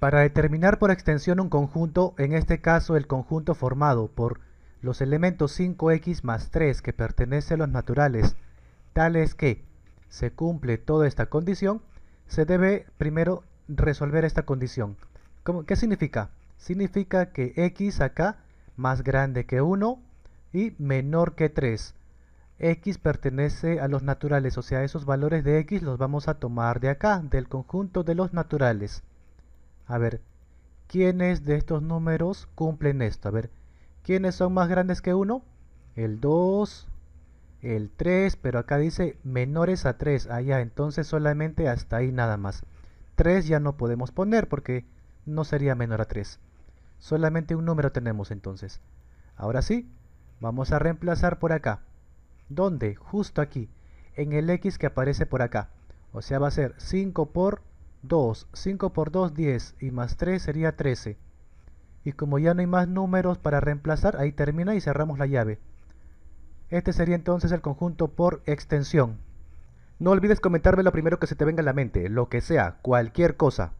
Para determinar por extensión un conjunto, en este caso el conjunto formado por los elementos 5x más 3 que pertenece a los naturales, tales que se cumple toda esta condición, se debe primero resolver esta condición. ¿Qué significa? Significa que x acá más grande que 1 y menor que 3. x pertenece a los naturales, o sea, esos valores de x los vamos a tomar de acá, del conjunto de los naturales. A ver, ¿quiénes de estos números cumplen esto? A ver, ¿quiénes son más grandes que 1? El 2, el 3, pero acá dice menores a 3. Allá, ah, entonces solamente hasta ahí nada más. 3 ya no podemos poner porque no sería menor a 3. Solamente un número tenemos entonces. Ahora sí, vamos a reemplazar por acá. ¿Dónde? Justo aquí, en el X que aparece por acá. O sea, va a ser 5 por 2, 5 por 2, 10 y más 3 sería 13. Y como ya no hay más números para reemplazar, ahí termina y cerramos la llave. Este sería entonces el conjunto por extensión. No olvides comentarme lo primero que se te venga a la mente, lo que sea, cualquier cosa.